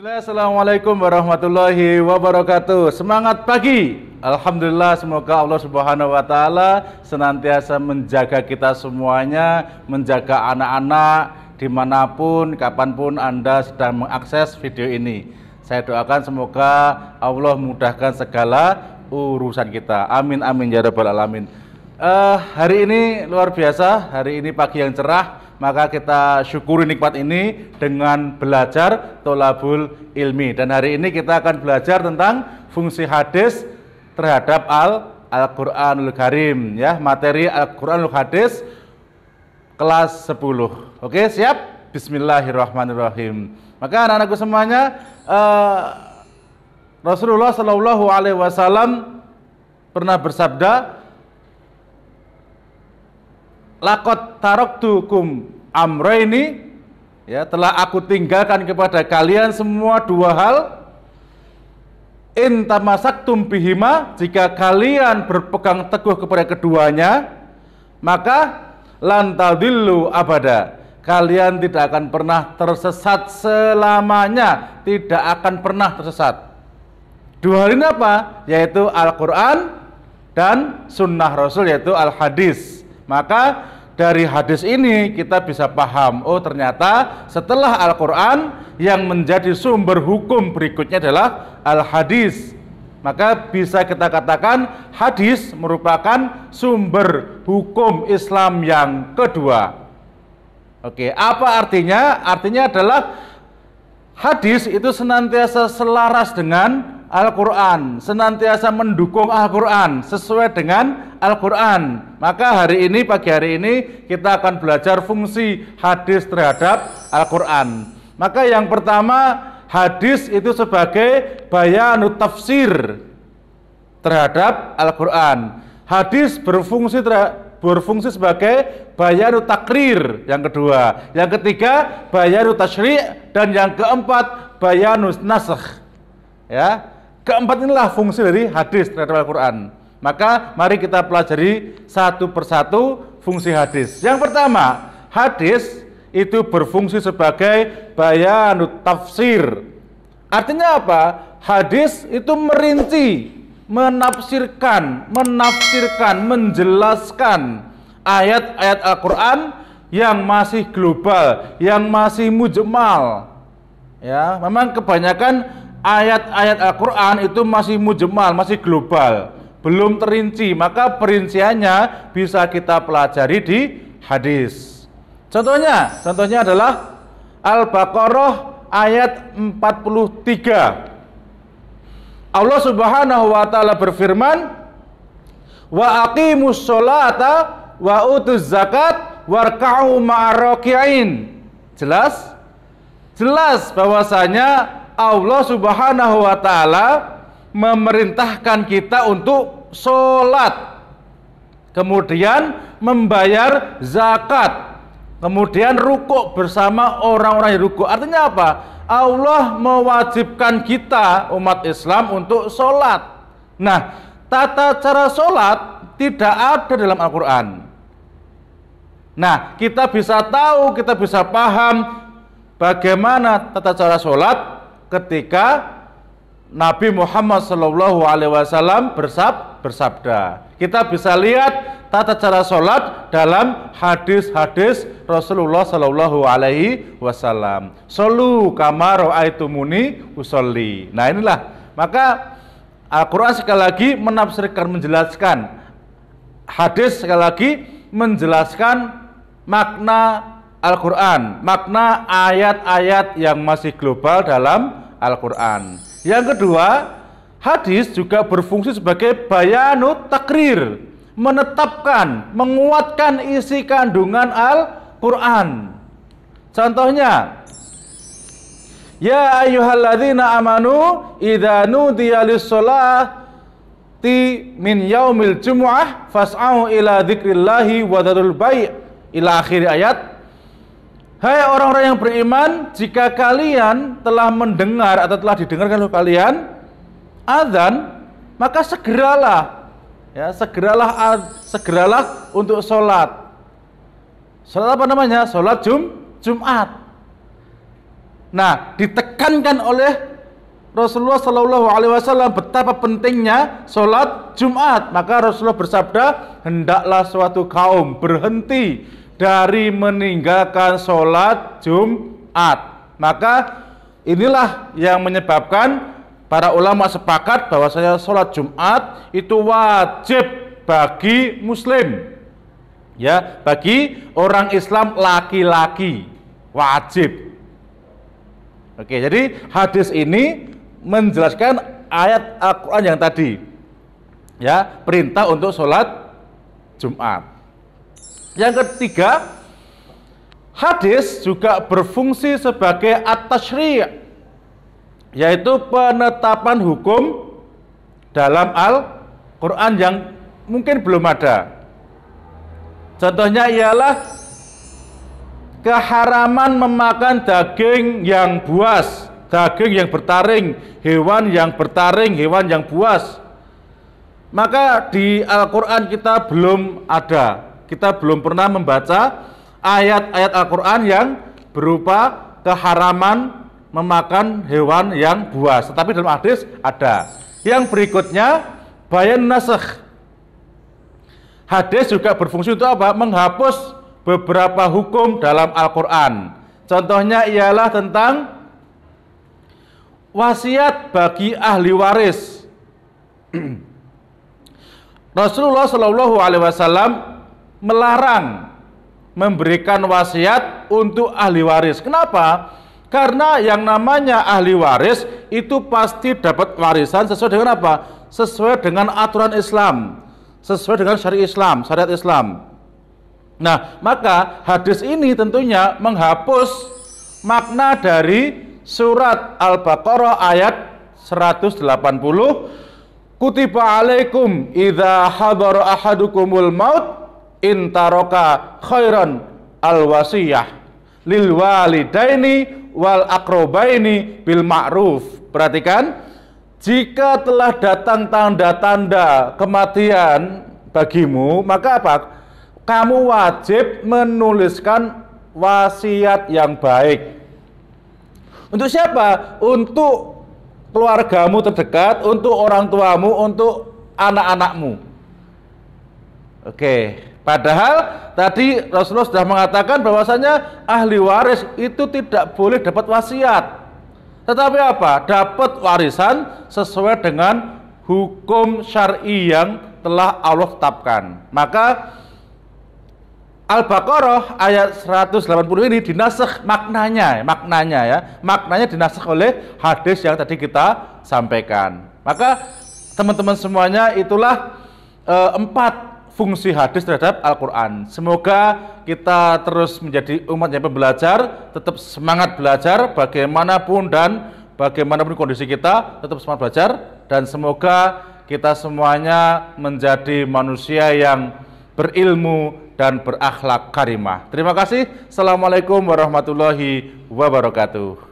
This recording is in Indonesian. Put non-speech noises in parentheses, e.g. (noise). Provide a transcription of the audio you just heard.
Assalamualaikum warahmatullahi wabarakatuh. Semangat pagi. Alhamdulillah, semoga Allah Subhanahu wa Ta'ala senantiasa menjaga kita semuanya, menjaga anak-anak dimanapun, kapanpun Anda sedang mengakses video ini. Saya doakan semoga Allah mudahkan segala urusan kita. Amin, amin, ya Rabbal 'Alamin. Uh, hari ini luar biasa, hari ini pagi yang cerah maka kita syukuri nikmat ini dengan belajar tolabul ilmi. Dan hari ini kita akan belajar tentang fungsi hadis terhadap al Al-Qur'anul Karim ya, materi Al-Qur'anul Hadis kelas 10. Oke, siap? Bismillahirrahmanirrahim. Maka anak-anakku semuanya uh, Rasulullah Shallallahu alaihi wasallam pernah bersabda Lakot taroktukum amroini ya telah aku tinggalkan kepada kalian semua dua hal inta masak bihima jika kalian berpegang teguh kepada keduanya maka dilu abada kalian tidak akan pernah tersesat selamanya tidak akan pernah tersesat dua hal ini apa yaitu Al-Qur'an dan sunnah Rasul yaitu al-hadis maka dari hadis ini kita bisa paham, oh ternyata setelah Al-Quran yang menjadi sumber hukum berikutnya adalah Al-Hadis. Maka bisa kita katakan hadis merupakan sumber hukum Islam yang kedua. Oke, apa artinya? Artinya adalah hadis itu senantiasa selaras dengan Al-Quran, senantiasa mendukung Al-Quran sesuai dengan Al-Quran. Maka hari ini, pagi hari ini, kita akan belajar fungsi hadis terhadap Al-Quran. Maka yang pertama, hadis itu sebagai bayanu tafsir terhadap Al-Quran. Hadis berfungsi berfungsi sebagai bayanu takrir yang kedua yang ketiga bayanu tasri dan yang keempat bayanu nasakh ya Keempat inilah fungsi dari hadis terhadap Al-Quran. Maka mari kita pelajari satu persatu fungsi hadis. Yang pertama, hadis itu berfungsi sebagai bayanut tafsir. Artinya apa? Hadis itu merinci, menafsirkan, menafsirkan, menjelaskan ayat-ayat Al-Qur'an yang masih global, yang masih mujmal. Ya, memang kebanyakan ayat-ayat Al-Quran itu masih mujemal, masih global, belum terinci. Maka perinciannya bisa kita pelajari di hadis. Contohnya, contohnya adalah Al-Baqarah ayat 43. Allah Subhanahu wa taala berfirman, "Wa aqimus sholata wa utuz zakat warka'u ma'arraki'in." Jelas? Jelas bahwasanya Allah Subhanahu wa taala memerintahkan kita untuk sholat kemudian membayar zakat kemudian rukuk bersama orang-orang yang rukuk artinya apa? Allah mewajibkan kita umat Islam untuk sholat nah tata cara sholat tidak ada dalam Al-Quran nah kita bisa tahu kita bisa paham bagaimana tata cara sholat ketika Nabi Muhammad Shallallahu Alaihi Wasallam bersab, bersabda. Kita bisa lihat tata cara sholat dalam hadis-hadis Rasulullah Shallallahu Alaihi Wasallam. Solu kamaro aitumuni usolli. Nah inilah maka Al-Quran sekali lagi menafsirkan menjelaskan hadis sekali lagi menjelaskan makna Al-Quran, makna ayat-ayat yang masih global dalam Al-Quran. Yang kedua, hadis juga berfungsi sebagai bayanut takrir, menetapkan, menguatkan isi kandungan Al-Quran. Contohnya, Ya ayyuhalladzina amanu idza nudiya lis ti min yaumil jumu'ah fas'au ila dzikrillahi wa dzarul ila akhir ayat Hai orang-orang yang beriman, jika kalian telah mendengar atau telah didengarkan oleh kalian azan, maka segeralah ya, segeralah segeralah untuk sholat. Sholat apa namanya? Sholat Jum Jumat. Nah, ditekankan oleh Rasulullah Shallallahu Alaihi Wasallam betapa pentingnya sholat Jumat. Maka Rasulullah bersabda, hendaklah suatu kaum berhenti dari meninggalkan sholat Jumat. Maka inilah yang menyebabkan para ulama sepakat bahwasanya sholat Jumat itu wajib bagi Muslim. Ya, bagi orang Islam laki-laki wajib. Oke, jadi hadis ini menjelaskan ayat Al-Quran yang tadi ya perintah untuk sholat Jumat yang ketiga, hadis juga berfungsi sebagai atas tasyri yaitu penetapan hukum dalam Al-Qur'an yang mungkin belum ada. Contohnya ialah keharaman memakan daging yang buas, daging yang bertaring, hewan yang bertaring, hewan yang buas. Maka di Al-Qur'an kita belum ada kita belum pernah membaca ayat-ayat Al-Quran yang berupa keharaman memakan hewan yang buas. Tetapi dalam hadis ada. Yang berikutnya bayan nasakh. Hadis juga berfungsi untuk apa? Menghapus beberapa hukum dalam Al-Qur'an. Contohnya ialah tentang wasiat bagi ahli waris. (clears throat) Rasulullah Shallallahu alaihi wasallam melarang memberikan wasiat untuk ahli waris. Kenapa? Karena yang namanya ahli waris itu pasti dapat warisan sesuai dengan apa? Sesuai dengan aturan Islam, sesuai dengan syari Islam, syariat Islam. Nah, maka hadis ini tentunya menghapus makna dari surat Al-Baqarah ayat 180 Kutiba alaikum idza hadara ahadukumul maut intaroka khairan al wasiyah lil walidaini wal akrobaini bil ma'ruf perhatikan jika telah datang tanda-tanda kematian bagimu maka apa kamu wajib menuliskan wasiat yang baik untuk siapa untuk keluargamu terdekat untuk orang tuamu untuk anak-anakmu oke Padahal tadi Rasulullah sudah mengatakan bahwasanya ahli waris itu tidak boleh dapat wasiat. Tetapi apa? Dapat warisan sesuai dengan hukum syar'i yang telah Allah tetapkan. Maka Al-Baqarah ayat 180 ini dinasakh maknanya, maknanya ya. Maknanya dinasakh oleh hadis yang tadi kita sampaikan. Maka teman-teman semuanya itulah e, empat fungsi hadis terhadap Al-Quran. Semoga kita terus menjadi umat yang pembelajar, tetap semangat belajar bagaimanapun dan bagaimanapun kondisi kita, tetap semangat belajar dan semoga kita semuanya menjadi manusia yang berilmu dan berakhlak karimah. Terima kasih. Assalamualaikum warahmatullahi wabarakatuh.